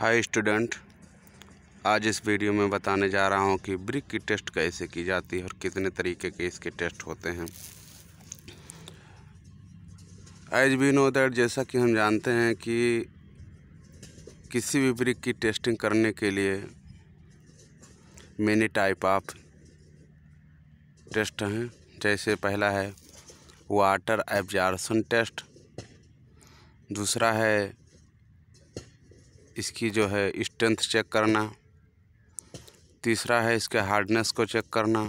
hi student आज इस video में बताने जा रहा हूँ कि ब्रिक की टेस्ट कैसे की जाती है और कितने तरीके के इसके टेस्ट होते हैं एज वी नो दैट जैसा कि हम जानते हैं कि किसी भी ब्रिक की टेस्टिंग करने के लिए मेनी टाइप ऑफ टेस्ट हैं जैसे पहला है वाटर एब्जॉर्सन टेस्ट दूसरा है इसकी जो है स्ट्रेंथ चेक करना तीसरा है इसके हार्डनेस को चेक करना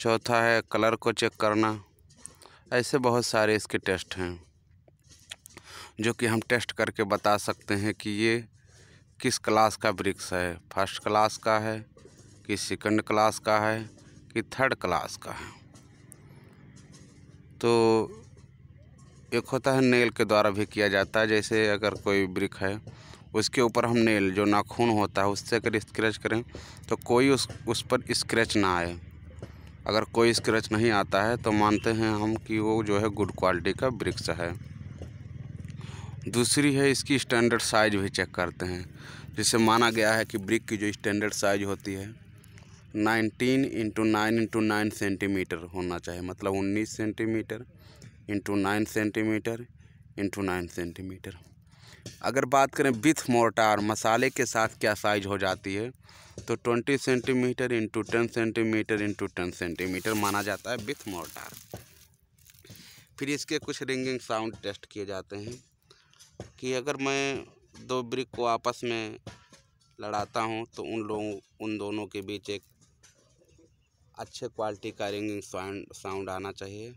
चौथा है कलर को चेक करना ऐसे बहुत सारे इसके टेस्ट हैं जो कि हम टेस्ट करके बता सकते हैं कि ये किस क्लास का ब्रिक्स है फर्स्ट क्लास का है कि सेकंड क्लास का है कि थर्ड क्लास का है तो एक होता है नेल के द्वारा भी किया जाता है जैसे अगर कोई ब्रिक है उसके ऊपर हम नेल जो नाखून होता है उससे अगर स्क्रैच करें तो कोई उस उस पर स्क्रैच ना आए अगर कोई स्क्रैच नहीं आता है तो मानते हैं हम कि वो जो है गुड क्वालिटी का ब्रिक्स है दूसरी है इसकी स्टैंडर्ड साइज भी चेक करते हैं जिसे माना गया है कि ब्रिक की जो स्टैंडर्ड साइज होती है 19 into nine into nine centimetre होना चाहिए मतलब 19 centimetre into nine centimetre into nine centimetre अगर बात करें विथ मोर्टार मसाले के साथ क्या साइज हो जाती है तो 20 centimetre into ten centimetre into ten centimetre माना जाता है विथ मोर्टार फिर इसके कुछ रिंगिंग साउंड टेस्ट किए जाते हैं कि अगर मैं दो ब्रिक को आपस में लड़ाता हूँ तो उन लोगों उन दोनों के बीच एक अच्छे क्वालिटी का रिंगिंग साउंड साउंड आना चाहिए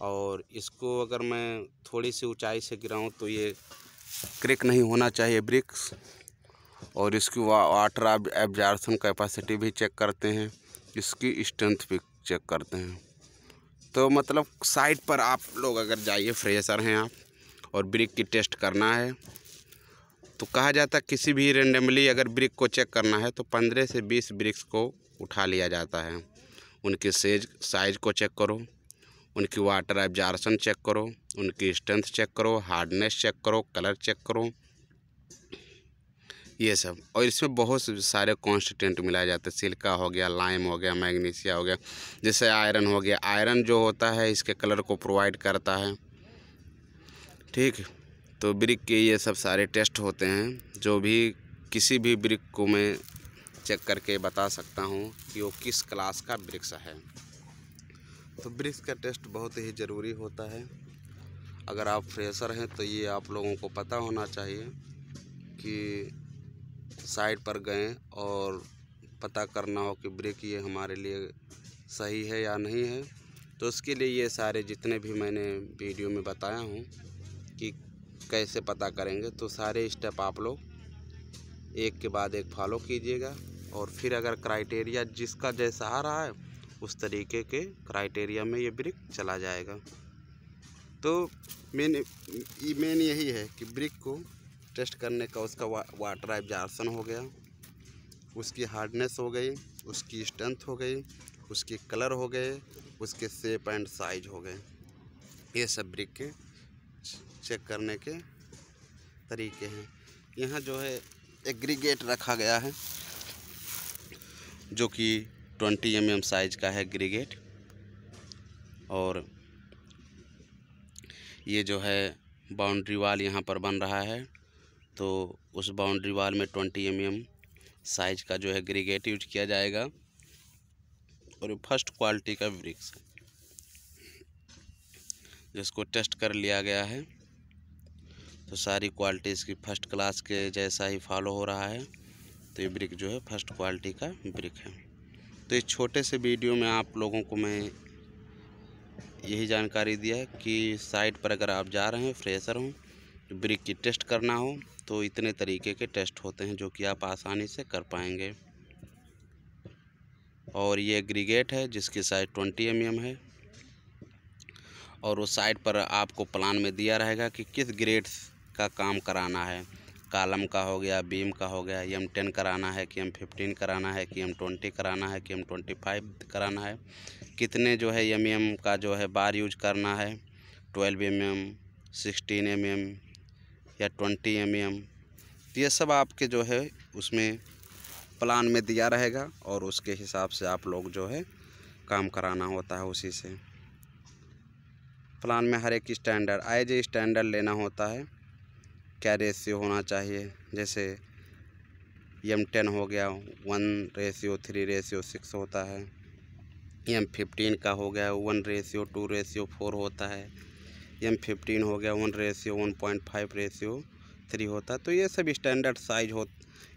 और इसको अगर मैं थोड़ी सी ऊंचाई से गिराऊं तो ये क्रिक नहीं होना चाहिए ब्रिक्स और इसकी वाटर एब्जॉर्सन कैपेसिटी भी चेक करते हैं इसकी स्ट्रेंथ भी चेक करते हैं तो मतलब साइट पर आप लोग अगर जाइए फ्रेशर हैं आप और ब्रिक की टेस्ट करना है तो कहा जाता है किसी भी रेंडमली अगर ब्रिक को चेक करना है तो पंद्रह से बीस ब्रिक्स को उठा लिया जाता है उनके सेज साइज को चेक करो उनकी वाटर एब्जॉर्सन चेक करो उनकी स्ट्रेंथ चेक करो हार्डनेस चेक करो कलर चेक करो ये सब और इसमें बहुत सारे कॉन्स्टिटेंट मिलाए जाते हैं सिल्का हो गया लाइम हो गया मैग्नीशिया हो गया जैसे आयरन हो गया आयरन जो होता है इसके कलर को प्रोवाइड करता है ठीक तो ब्रिक के ये सब सारे टेस्ट होते हैं जो भी किसी भी ब्रिक को मैं चेक करके बता सकता हूँ कि वो किस क्लास का ब्रिक्स है तो ब्रिक्स का टेस्ट बहुत ही ज़रूरी होता है अगर आप फ्रेशर हैं तो ये आप लोगों को पता होना चाहिए कि साइड पर गए और पता करना हो कि ब्रेक ये हमारे लिए सही है या नहीं है तो उसके लिए ये सारे जितने भी मैंने वीडियो में बताया हूँ कि कैसे पता करेंगे तो सारे स्टेप आप लोग एक के बाद एक फॉलो कीजिएगा और फिर अगर क्राइटेरिया जिसका जैसा आ रहा है उस तरीके के क्राइटेरिया में ये ब्रिक चला जाएगा तो मेन मेन यही है कि ब्रिक को टेस्ट करने का उसका वा, वाटर एब्जार्सन हो गया उसकी हार्डनेस हो गई उसकी स्ट्रेंथ हो गई उसके कलर हो गए उसके सेप एंड साइज हो गए ये सब ब्रिक के चेक करने के तरीके हैं यहाँ जो है एग्रीगेट रखा गया है जो कि ट्वेंटी एम एम साइज का है ग्रीगेट और ये जो है बाउंड्री वाल यहाँ पर बन रहा है तो उस बाउंड्री वाल में ट्वेंटी एम एम साइज का जो है ग्रीगेट यूज किया जाएगा और ये फर्स्ट क्वालिटी का ब्रिक्स है जिसको टेस्ट कर लिया गया है तो सारी क्वालिटी इसकी फर्स्ट क्लास के जैसा ही फॉलो हो रहा है तो ये ब्रिक जो है फर्स्ट क्वालिटी का ब्रिक है तो इस छोटे से वीडियो में आप लोगों को मैं यही जानकारी दिया है कि साइट पर अगर आप जा रहे हैं फ्रेशर हों ब्रिक की टेस्ट करना हो तो इतने तरीके के टेस्ट होते हैं जो कि आप आसानी से कर पाएंगे और ये ग्रीगेट है जिसकी साइज़ ट्वेंटी एम है और उस साइट पर आपको प्लान में दिया रहेगा कि किस ग्रेड्स का काम कराना है कालम का हो गया बीम का हो गया एम टेन कराना है कि एम फिफ्टीन कराना है कि एम ट्वेंटी कराना है कि एम ट्वेंटी फाइव कराना है कितने जो है एम एम का जो है बार यूज करना है twelve M M sixteen M M या ट्वेंटी एम एम तो ये सब आपके जो है उसमें प्लान में दिया रहेगा और उसके हिसाब से आप लोग जो है काम कराना होता है उसी से प्लान में हर एक स्टैंडर्ड आए जे स्टैंडर्ड लेना होता है क्या रेशियो होना चाहिए जैसे एम टेन हो गया one ratio three ratio six होता है एम फिफ्टीन का हो गया one ratio two ratio four होता है एम फिफ्टीन हो गया one ratio one point five ratio three होता है तो ये सब स्टैंडर्ड साइज हो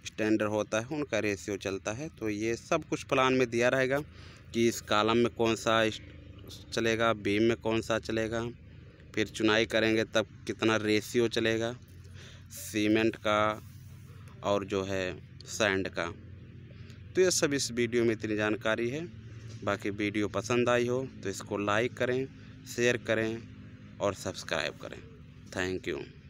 स्टैंडर्ड होता है उनका रेशियो चलता है तो ये सब कुछ प्लान में दिया रहेगा कि इस कालम में कौन सा चलेगा बीम में कौन सा चलेगा फिर चुनाई करेंगे तब कितना रेशियो चलेगा सीमेंट का और जो है सैंड का तो ये सब इस वीडियो में इतनी जानकारी है बाकी वीडियो पसंद आई हो तो इसको लाइक करें शेयर करें और सब्सक्राइब करें थैंक यू